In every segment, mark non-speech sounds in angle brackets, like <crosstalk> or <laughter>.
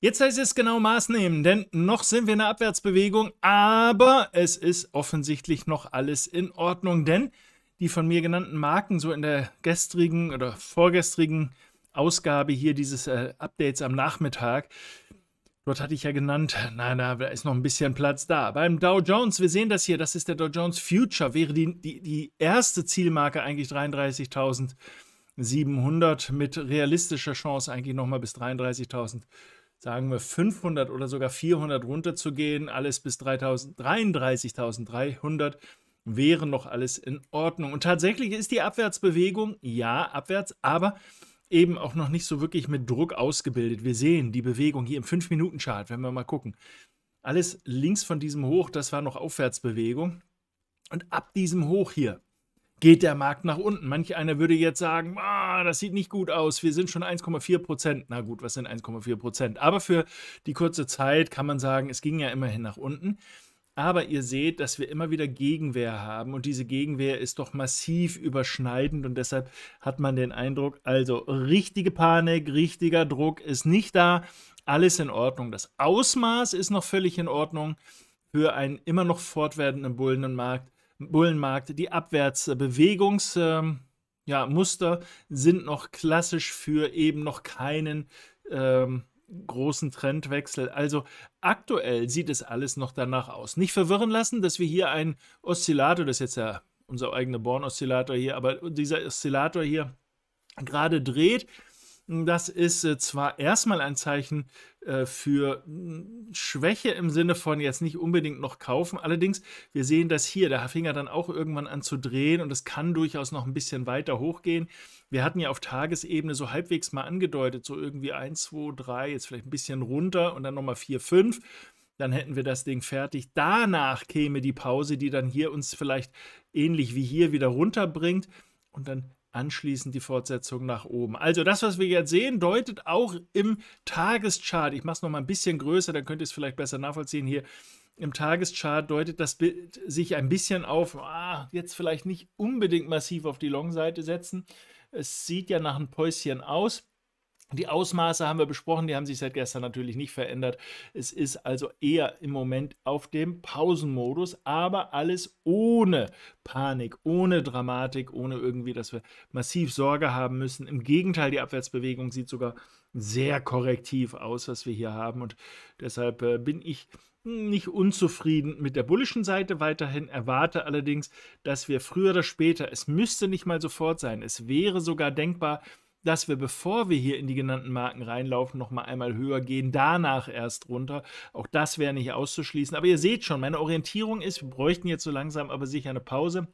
Jetzt heißt es genau Maß nehmen, denn noch sind wir in der Abwärtsbewegung, aber es ist offensichtlich noch alles in Ordnung, denn die von mir genannten Marken so in der gestrigen oder vorgestrigen Ausgabe hier dieses äh, Updates am Nachmittag. Dort hatte ich ja genannt, nein, da ist noch ein bisschen Platz da. Beim Dow Jones, wir sehen das hier, das ist der Dow Jones Future, wäre die, die, die erste Zielmarke eigentlich 33.700 mit realistischer Chance eigentlich nochmal bis 33.000 sagen wir 500 oder sogar 400 runterzugehen, alles bis 33.300 wäre noch alles in Ordnung. Und tatsächlich ist die Abwärtsbewegung, ja, abwärts, aber eben auch noch nicht so wirklich mit Druck ausgebildet. Wir sehen die Bewegung hier im 5-Minuten-Chart, wenn wir mal gucken. Alles links von diesem Hoch, das war noch Aufwärtsbewegung. Und ab diesem Hoch hier, geht der Markt nach unten. Manch einer würde jetzt sagen, ah, das sieht nicht gut aus, wir sind schon 1,4 Prozent. Na gut, was sind 1,4 Prozent? Aber für die kurze Zeit kann man sagen, es ging ja immerhin nach unten. Aber ihr seht, dass wir immer wieder Gegenwehr haben und diese Gegenwehr ist doch massiv überschneidend und deshalb hat man den Eindruck, also richtige Panik, richtiger Druck ist nicht da, alles in Ordnung. Das Ausmaß ist noch völlig in Ordnung für einen immer noch fortwährenden bullenden Markt Bullenmarkt. Die Abwärtsbewegungsmuster ähm, sind noch klassisch für eben noch keinen ähm, großen Trendwechsel. Also aktuell sieht es alles noch danach aus. Nicht verwirren lassen, dass wir hier einen Oszillator, das ist jetzt ja unser eigener Born-Oszillator hier, aber dieser Oszillator hier gerade dreht das ist äh, zwar erstmal ein Zeichen äh, für hm, Schwäche im Sinne von jetzt nicht unbedingt noch kaufen. Allerdings, wir sehen das hier. Da fing er dann auch irgendwann an zu drehen und es kann durchaus noch ein bisschen weiter hochgehen. Wir hatten ja auf Tagesebene so halbwegs mal angedeutet, so irgendwie 1, 2, 3, jetzt vielleicht ein bisschen runter und dann nochmal 4, 5 dann hätten wir das Ding fertig. Danach käme die Pause, die dann hier uns vielleicht ähnlich wie hier wieder runterbringt. Und dann anschließend die Fortsetzung nach oben. Also das, was wir jetzt sehen, deutet auch im Tageschart, ich mache es nochmal ein bisschen größer, dann könnt ihr es vielleicht besser nachvollziehen hier, im Tageschart deutet das Bild sich ein bisschen auf, ah, jetzt vielleicht nicht unbedingt massiv auf die Long-Seite setzen. Es sieht ja nach einem Päuschen aus. Die Ausmaße haben wir besprochen, die haben sich seit gestern natürlich nicht verändert. Es ist also eher im Moment auf dem Pausenmodus, aber alles ohne Panik, ohne Dramatik, ohne irgendwie, dass wir massiv Sorge haben müssen. Im Gegenteil, die Abwärtsbewegung sieht sogar sehr korrektiv aus, was wir hier haben. Und deshalb äh, bin ich nicht unzufrieden mit der bullischen Seite weiterhin, erwarte allerdings, dass wir früher oder später, es müsste nicht mal sofort sein, es wäre sogar denkbar, dass wir, bevor wir hier in die genannten Marken reinlaufen, nochmal einmal höher gehen, danach erst runter. Auch das wäre nicht auszuschließen. Aber ihr seht schon, meine Orientierung ist, wir bräuchten jetzt so langsam aber sicher eine Pause.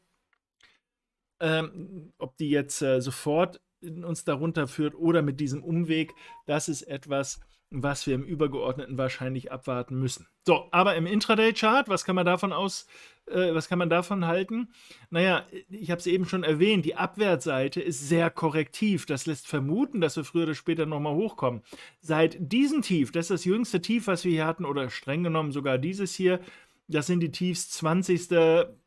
Ähm, ob die jetzt äh, sofort uns darunter führt oder mit diesem Umweg, das ist etwas, was wir im Übergeordneten wahrscheinlich abwarten müssen. So, aber im Intraday-Chart, was kann man davon aus, äh, was kann man davon halten? Naja, ich habe es eben schon erwähnt, die Abwärtsseite ist sehr korrektiv. Das lässt vermuten, dass wir früher oder später nochmal hochkommen. Seit diesem Tief, das ist das jüngste Tief, was wir hier hatten, oder streng genommen sogar dieses hier, das sind die Tiefs 20.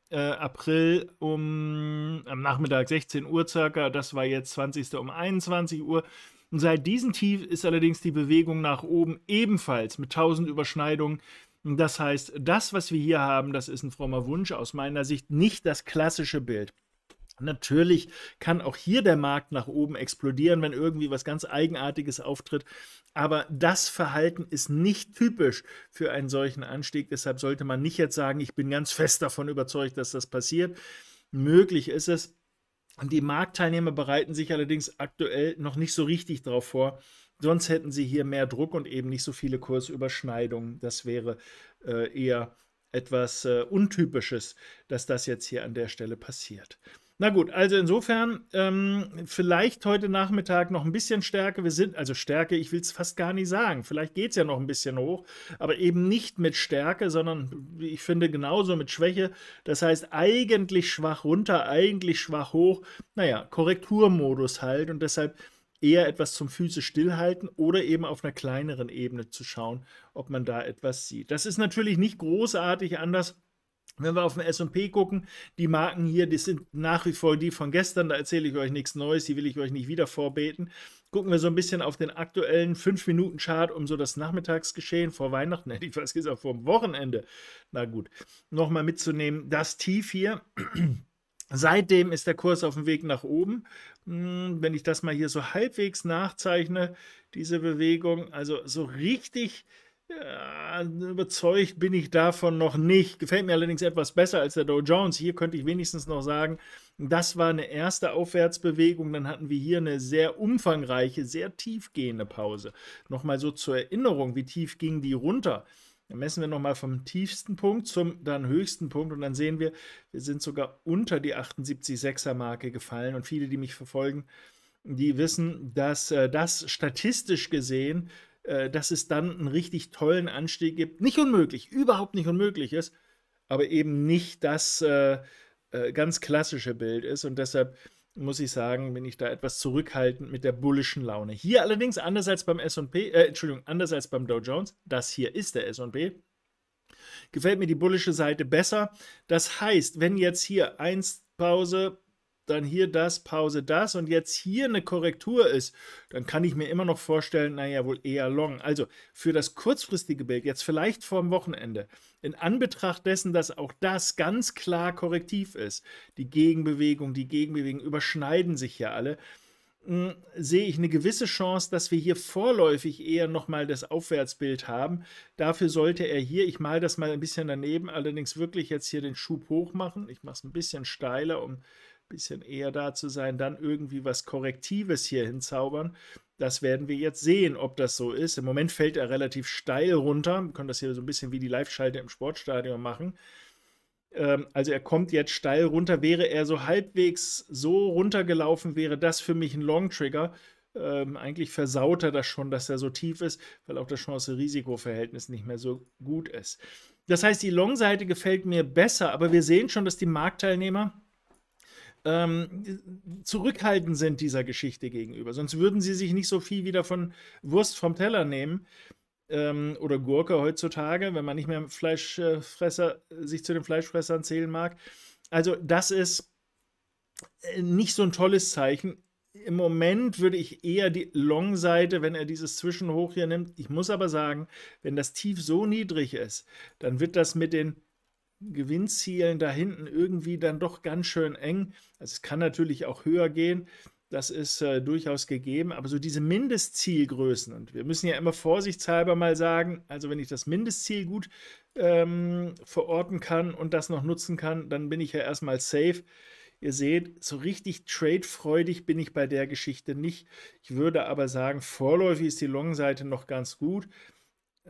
Äh, April um am Nachmittag 16 Uhr circa, das war jetzt 20. um 21 Uhr. Und seit diesem Tief ist allerdings die Bewegung nach oben ebenfalls mit 1000 Überschneidungen. Das heißt, das, was wir hier haben, das ist ein frommer Wunsch aus meiner Sicht, nicht das klassische Bild. Natürlich kann auch hier der Markt nach oben explodieren, wenn irgendwie was ganz Eigenartiges auftritt. Aber das Verhalten ist nicht typisch für einen solchen Anstieg. Deshalb sollte man nicht jetzt sagen, ich bin ganz fest davon überzeugt, dass das passiert. Möglich ist es, die Marktteilnehmer bereiten sich allerdings aktuell noch nicht so richtig darauf vor. Sonst hätten sie hier mehr Druck und eben nicht so viele Kursüberschneidungen. Das wäre äh, eher etwas äh, Untypisches, dass das jetzt hier an der Stelle passiert. Na gut, also insofern ähm, vielleicht heute Nachmittag noch ein bisschen Stärke. Wir sind, also Stärke, ich will es fast gar nicht sagen. Vielleicht geht es ja noch ein bisschen hoch, aber eben nicht mit Stärke, sondern ich finde genauso mit Schwäche. Das heißt eigentlich schwach runter, eigentlich schwach hoch. Naja, Korrekturmodus halt und deshalb eher etwas zum Füße stillhalten oder eben auf einer kleineren Ebene zu schauen, ob man da etwas sieht. Das ist natürlich nicht großartig anders wenn wir auf den SP gucken, die Marken hier, die sind nach wie vor die von gestern, da erzähle ich euch nichts Neues, die will ich euch nicht wieder vorbeten. Gucken wir so ein bisschen auf den aktuellen 5-Minuten-Chart um so das Nachmittagsgeschehen vor Weihnachten, <laughs> hätte ich fast gesagt, vor dem Wochenende. Na gut, nochmal mitzunehmen, das Tief hier. <clears throat> Seitdem ist der Kurs auf dem Weg nach oben. Hm, wenn ich das mal hier so halbwegs nachzeichne, diese Bewegung, also so richtig überzeugt bin ich davon noch nicht. Gefällt mir allerdings etwas besser als der Dow Jones. Hier könnte ich wenigstens noch sagen, das war eine erste Aufwärtsbewegung. Dann hatten wir hier eine sehr umfangreiche, sehr tiefgehende Pause. Nochmal so zur Erinnerung, wie tief ging die runter? Dann messen wir nochmal vom tiefsten Punkt zum dann höchsten Punkt und dann sehen wir, wir sind sogar unter die 78,6er Marke gefallen. Und viele, die mich verfolgen, die wissen, dass äh, das statistisch gesehen äh, dass es dann einen richtig tollen Anstieg gibt. Nicht unmöglich, überhaupt nicht unmöglich ist, aber eben nicht das äh, äh, ganz klassische Bild ist. Und deshalb muss ich sagen, bin ich da etwas zurückhaltend mit der bullischen Laune. Hier allerdings, anders als beim SP, äh, Entschuldigung, anders als beim Dow Jones, das hier ist der SP, gefällt mir die bullische Seite besser. Das heißt, wenn jetzt hier 1 Pause, dann hier das, Pause das und jetzt hier eine Korrektur ist, dann kann ich mir immer noch vorstellen, naja, wohl eher long. Also für das kurzfristige Bild, jetzt vielleicht vorm Wochenende, in Anbetracht dessen, dass auch das ganz klar korrektiv ist, die Gegenbewegung, die Gegenbewegung überschneiden sich ja alle, hm, sehe ich eine gewisse Chance, dass wir hier vorläufig eher nochmal das Aufwärtsbild haben. Dafür sollte er hier, ich male das mal ein bisschen daneben, allerdings wirklich jetzt hier den Schub hoch machen. Ich mache es ein bisschen steiler, um bisschen eher da zu sein, dann irgendwie was Korrektives hier hinzaubern. Das werden wir jetzt sehen, ob das so ist. Im Moment fällt er relativ steil runter. Wir können das hier so ein bisschen wie die Live-Schalte im Sportstadion machen. Ähm, also er kommt jetzt steil runter. Wäre er so halbwegs so runtergelaufen, wäre das für mich ein Long-Trigger. Ähm, eigentlich versaut er das schon, dass er so tief ist, weil auch das Chance-Risiko-Verhältnis nicht mehr so gut ist. Das heißt, die Long-Seite gefällt mir besser, aber wir sehen schon, dass die Marktteilnehmer ähm, zurückhaltend sind dieser Geschichte gegenüber. Sonst würden sie sich nicht so viel wieder von Wurst vom Teller nehmen ähm, oder Gurke heutzutage, wenn man nicht mehr Fleischfresser sich zu den Fleischfressern zählen mag. Also das ist äh, nicht so ein tolles Zeichen. Im Moment würde ich eher die Long-Seite, wenn er dieses Zwischenhoch hier nimmt. Ich muss aber sagen, wenn das Tief so niedrig ist, dann wird das mit den Gewinnzielen da hinten irgendwie dann doch ganz schön eng. Also es kann natürlich auch höher gehen. Das ist äh, durchaus gegeben, aber so diese Mindestzielgrößen, und wir müssen ja immer vorsichtshalber mal sagen, also wenn ich das Mindestziel gut ähm, verorten kann und das noch nutzen kann, dann bin ich ja erstmal safe. Ihr seht, so richtig tradefreudig bin ich bei der Geschichte nicht. Ich würde aber sagen, vorläufig ist die Long-Seite noch ganz gut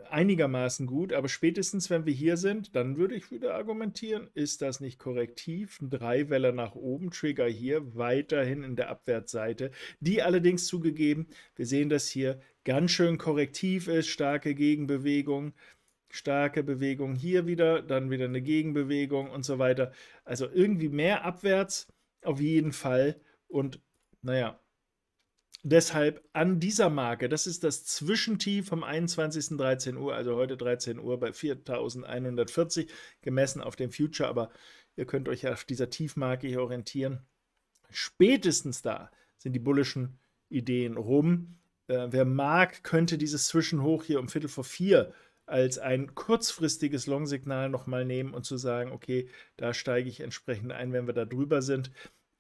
einigermaßen gut, aber spätestens, wenn wir hier sind, dann würde ich wieder argumentieren, ist das nicht korrektiv? Drei Welle nach oben, Trigger hier, weiterhin in der Abwärtsseite. Die allerdings zugegeben, wir sehen, dass hier ganz schön korrektiv ist, starke Gegenbewegung, starke Bewegung hier wieder, dann wieder eine Gegenbewegung und so weiter. Also irgendwie mehr abwärts auf jeden Fall und naja, Deshalb an dieser Marke, das ist das Zwischentief vom 21.13 Uhr, also heute 13 Uhr bei 4140, gemessen auf dem Future, aber ihr könnt euch auf dieser Tiefmarke hier orientieren. Spätestens da sind die bullischen Ideen rum. Äh, wer mag, könnte dieses Zwischenhoch hier um Viertel vor vier als ein kurzfristiges Long-Signal nochmal nehmen und zu sagen, okay, da steige ich entsprechend ein, wenn wir da drüber sind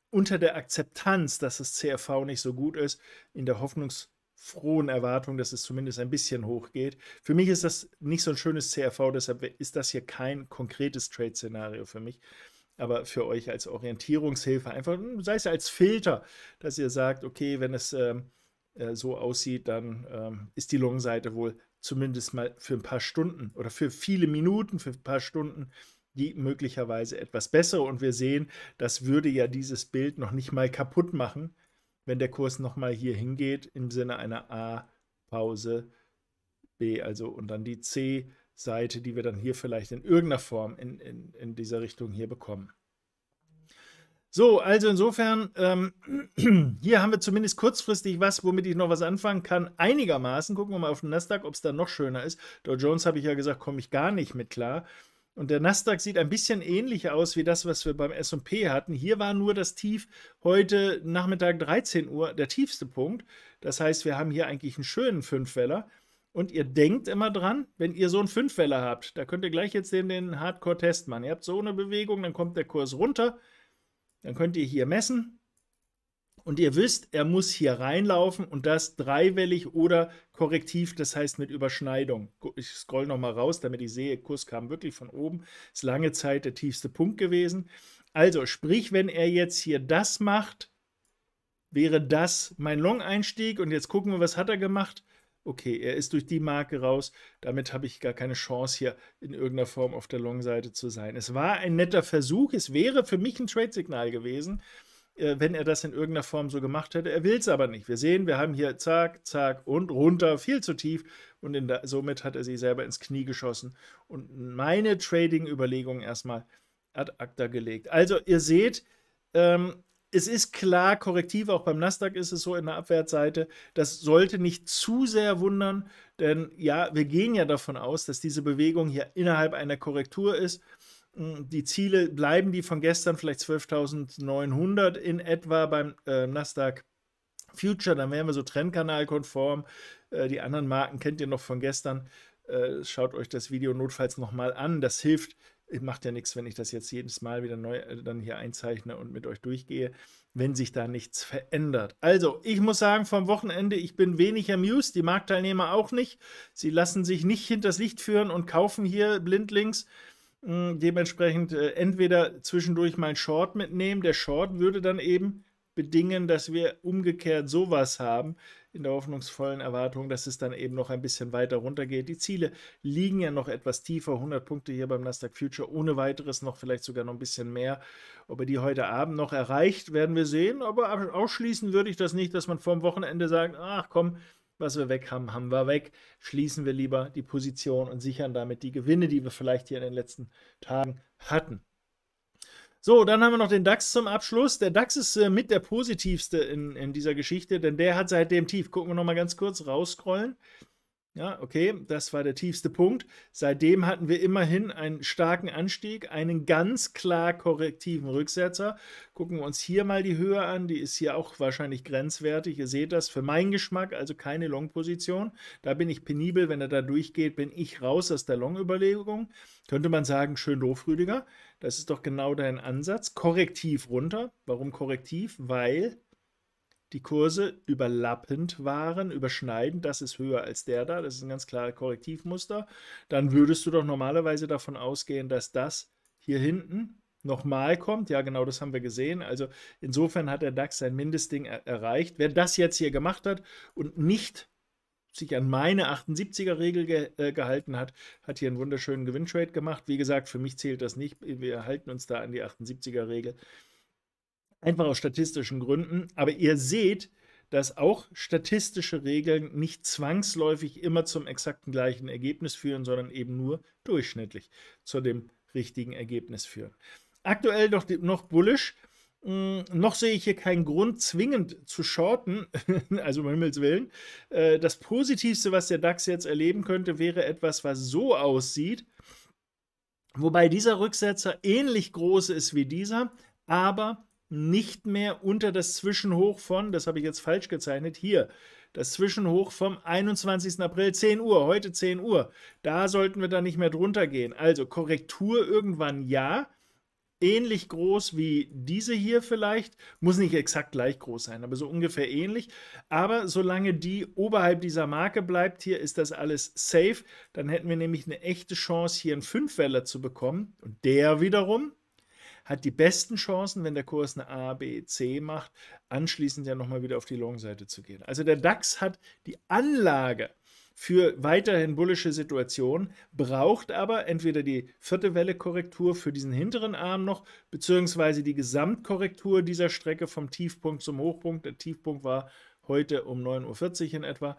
unter der Akzeptanz, dass das CRV nicht so gut ist, in der hoffnungsfrohen Erwartung, dass es zumindest ein bisschen hoch geht. Für mich ist das nicht so ein schönes CRV, deshalb ist das hier kein konkretes Trade-Szenario für mich aber für euch als Orientierungshilfe, einfach sei es als Filter, dass ihr sagt, okay, wenn es ähm, äh, so aussieht, dann ähm, ist die Long-Seite wohl zumindest mal für ein paar Stunden oder für viele Minuten, für ein paar Stunden die möglicherweise etwas bessere. Und wir sehen, das würde ja dieses Bild noch nicht mal kaputt machen, wenn der Kurs nochmal hier hingeht im Sinne einer A-Pause, B, also und dann die C-Seite, die wir dann hier vielleicht in irgendeiner Form in, in, in dieser Richtung hier bekommen. So, also insofern, ähm, <clears throat> hier haben wir zumindest kurzfristig was, womit ich noch was anfangen kann. Einigermaßen, gucken wir mal auf den Nasdaq, ob es da noch schöner ist. Dow Jones habe ich ja gesagt, komme ich gar nicht mit klar. Und der Nasdaq sieht ein bisschen ähnlich aus wie das, was wir beim SP hatten. Hier war nur das Tief heute Nachmittag 13 Uhr der tiefste Punkt. Das heißt, wir haben hier eigentlich einen schönen Fünfweller. Und ihr denkt immer dran, wenn ihr so einen Fünfweller habt, da könnt ihr gleich jetzt den, den Hardcore-Test machen. Ihr habt so eine Bewegung, dann kommt der Kurs runter. Dann könnt ihr hier messen. Und ihr wisst, er muss hier reinlaufen und das dreiwellig oder korrektiv, das heißt mit Überschneidung. Ich scroll nochmal raus, damit ich sehe, Kurs kam wirklich von oben. Ist lange Zeit der tiefste Punkt gewesen. Also, sprich, wenn er jetzt hier das macht, wäre das mein Long-Einstieg. Und jetzt gucken wir, was hat er gemacht? Okay, er ist durch die Marke raus. Damit habe ich gar keine Chance, hier in irgendeiner Form auf der Long-Seite zu sein. Es war ein netter Versuch. Es wäre für mich ein Trade-Signal gewesen. Äh, wenn er das in irgendeiner Form so gemacht hätte. Er will es aber nicht. Wir sehen, wir haben hier zack, zack und runter, viel zu tief. Und der, somit hat er sich selber ins Knie geschossen. Und meine Trading-Überlegungen erstmal ad acta gelegt. Also, ihr seht, ähm, es ist klar korrektiv, auch beim Nasdaq ist es so in der Abwärtsseite. Das sollte nicht zu sehr wundern, denn ja, wir gehen ja davon aus, dass diese Bewegung hier innerhalb einer Korrektur ist. Hm, die Ziele bleiben die von gestern vielleicht 12.900 in etwa beim äh, Nasdaq Future. Dann wären wir so trendkanalkonform. Äh, die anderen Marken kennt ihr noch von gestern. Äh, schaut euch das Video notfalls nochmal an. Das hilft. Macht ja nichts, wenn ich das jetzt jedes Mal wieder neu äh, dann hier einzeichne und mit euch durchgehe, wenn sich da nichts verändert. Also, ich muss sagen, vom Wochenende, ich bin wenig amused, die Marktteilnehmer auch nicht. Sie lassen sich nicht hinters Licht führen und kaufen hier blindlings. Hm, dementsprechend äh, entweder zwischendurch mal einen Short mitnehmen. Der Short würde dann eben bedingen, dass wir umgekehrt sowas haben, in der hoffnungsvollen Erwartung, dass es dann eben noch ein bisschen weiter runtergeht. Die Ziele liegen ja noch etwas tiefer, 100 Punkte hier beim Nasdaq Future, ohne weiteres noch vielleicht sogar noch ein bisschen mehr. Ob er die heute Abend noch erreicht, werden wir sehen, aber ausschließen würde ich das nicht, dass man vorm Wochenende sagt, ach komm, was wir weg haben, haben wir weg. Schließen wir lieber die Position und sichern damit die Gewinne, die wir vielleicht hier in den letzten Tagen hatten. So, dann haben wir noch den DAX zum Abschluss. Der DAX ist äh, mit der positivste in, in dieser Geschichte, denn der hat seit dem Tief, gucken wir nochmal ganz kurz, rausscrollen. Ja, okay, das war der tiefste Punkt. Seitdem hatten wir immerhin einen starken Anstieg, einen ganz klar korrektiven Rücksetzer. Gucken wir uns hier mal die Höhe an, die ist hier auch wahrscheinlich grenzwertig. Ihr seht das, für meinen Geschmack also keine Long-Position. Da bin ich penibel, wenn er da durchgeht, bin ich raus aus der Long-Überlegung. Könnte man sagen, schön doof, Rüdiger. Das ist doch genau dein Ansatz. Korrektiv runter. Warum korrektiv? Weil die Kurse überlappend waren, überschneidend, das ist höher als der da, das ist ein ganz klares Korrektivmuster, dann würdest du doch normalerweise davon ausgehen, dass das hier hinten nochmal kommt. Ja, genau, das haben wir gesehen. Also insofern hat der DAX sein Mindestding er erreicht. Wer das jetzt hier gemacht hat und nicht sich an meine 78er-Regel ge äh, gehalten hat, hat hier einen wunderschönen Gewinntrade gemacht. Wie gesagt, für mich zählt das nicht. Wir halten uns da an die 78er-Regel. Einfach aus statistischen Gründen. Aber ihr seht, dass auch statistische Regeln nicht zwangsläufig immer zum exakten gleichen Ergebnis führen, sondern eben nur durchschnittlich zu dem richtigen Ergebnis führen. Aktuell noch, noch bullisch. Hm, noch sehe ich hier keinen Grund, zwingend zu shorten, <laughs> also um Himmels Willen. Äh, das Positivste, was der DAX jetzt erleben könnte, wäre etwas, was so aussieht, wobei dieser Rücksetzer ähnlich groß ist wie dieser, aber nicht mehr unter das Zwischenhoch von, das habe ich jetzt falsch gezeichnet, hier, das Zwischenhoch vom 21. April 10 Uhr, heute 10 Uhr. Da sollten wir dann nicht mehr drunter gehen. Also Korrektur irgendwann ja, ähnlich groß wie diese hier vielleicht, muss nicht exakt gleich groß sein, aber so ungefähr ähnlich. Aber solange die oberhalb dieser Marke bleibt, hier ist das alles safe, dann hätten wir nämlich eine echte Chance, hier einen Fünfweller zu bekommen. Und der wiederum, hat die besten Chancen, wenn der Kurs eine A, B, C macht, anschließend ja nochmal wieder auf die Long-Seite zu gehen. Also der DAX hat die Anlage für weiterhin bullische Situationen, braucht aber entweder die vierte Welle Korrektur für diesen hinteren Arm noch, beziehungsweise die Gesamtkorrektur dieser Strecke vom Tiefpunkt zum Hochpunkt. Der Tiefpunkt war heute um 9.40 Uhr in etwa,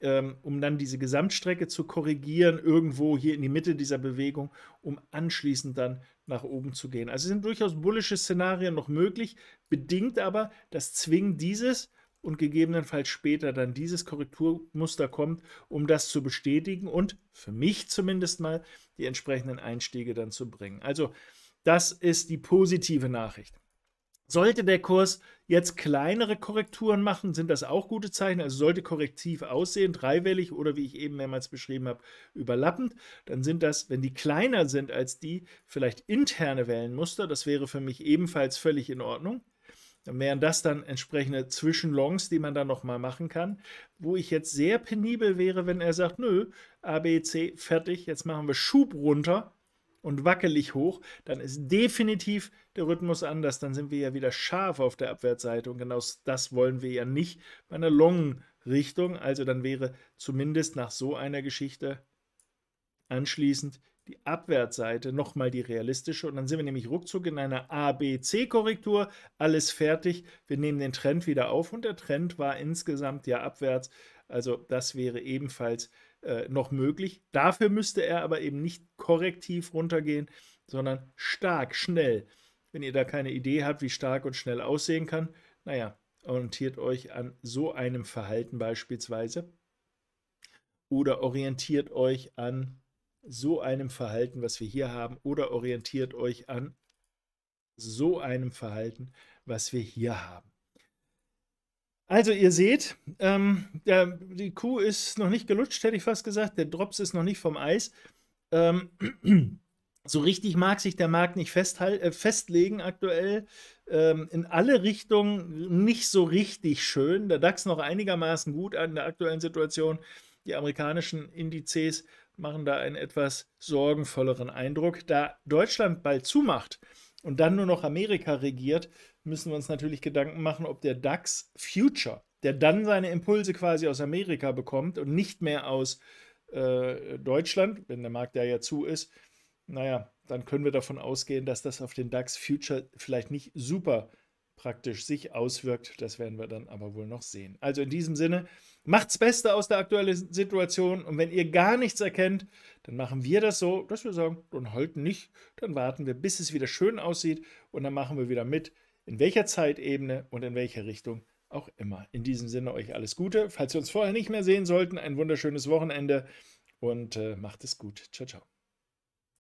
ähm, um dann diese Gesamtstrecke zu korrigieren, irgendwo hier in die Mitte dieser Bewegung, um anschließend dann nach oben zu gehen. Also sind durchaus bullische Szenarien noch möglich, bedingt aber, dass zwingend dieses und gegebenenfalls später dann dieses Korrekturmuster kommt, um das zu bestätigen und für mich zumindest mal die entsprechenden Einstiege dann zu bringen. Also das ist die positive Nachricht. Sollte der Kurs jetzt kleinere Korrekturen machen, sind das auch gute Zeichen. Also sollte korrektiv aussehen, dreiwellig oder wie ich eben mehrmals beschrieben habe, überlappend, dann sind das, wenn die kleiner sind als die vielleicht interne Wellenmuster, das wäre für mich ebenfalls völlig in Ordnung. Dann wären das dann entsprechende Zwischenlongs, die man dann nochmal machen kann. Wo ich jetzt sehr penibel wäre, wenn er sagt, nö, A, B, C, fertig, jetzt machen wir Schub runter und wackelig hoch, dann ist definitiv der Rhythmus anders, dann sind wir ja wieder scharf auf der Abwärtsseite und genau das wollen wir ja nicht bei einer longen Richtung. Also dann wäre zumindest nach so einer Geschichte anschließend die Abwärtsseite nochmal die realistische und dann sind wir nämlich ruckzuck in einer ABC-Korrektur, alles fertig, wir nehmen den Trend wieder auf und der Trend war insgesamt ja abwärts, also das wäre ebenfalls äh, noch möglich. Dafür müsste er aber eben nicht korrektiv runtergehen, sondern stark, schnell. Wenn ihr da keine Idee habt, wie stark und schnell aussehen kann, naja, orientiert euch an so einem Verhalten beispielsweise oder orientiert euch an so einem Verhalten, was wir hier haben, oder orientiert euch an so einem Verhalten, was wir hier haben. Also ihr seht, ähm, der, die Kuh ist noch nicht gelutscht, hätte ich fast gesagt. Der Drops ist noch nicht vom Eis. Ähm, so richtig mag sich der Markt nicht äh, festlegen aktuell. Ähm, in alle Richtungen nicht so richtig schön. Der DAX noch einigermaßen gut an der aktuellen Situation. Die amerikanischen Indizes machen da einen etwas sorgenvolleren Eindruck. Da Deutschland bald zumacht und dann nur noch Amerika regiert, müssen wir uns natürlich Gedanken machen, ob der DAX Future, der dann seine Impulse quasi aus Amerika bekommt und nicht mehr aus äh, Deutschland, wenn der Markt da ja zu ist, naja, dann können wir davon ausgehen, dass das auf den DAX Future vielleicht nicht super praktisch sich auswirkt. Das werden wir dann aber wohl noch sehen. Also in diesem Sinne, macht's Beste aus der aktuellen Situation und wenn ihr gar nichts erkennt, dann machen wir das so, dass wir sagen, dann halten nicht, dann warten wir, bis es wieder schön aussieht und dann machen wir wieder mit, in welcher Zeitebene und in welcher Richtung auch immer. In diesem Sinne euch alles Gute. Falls wir uns vorher nicht mehr sehen sollten, ein wunderschönes Wochenende und äh, macht es gut. Ciao, ciao.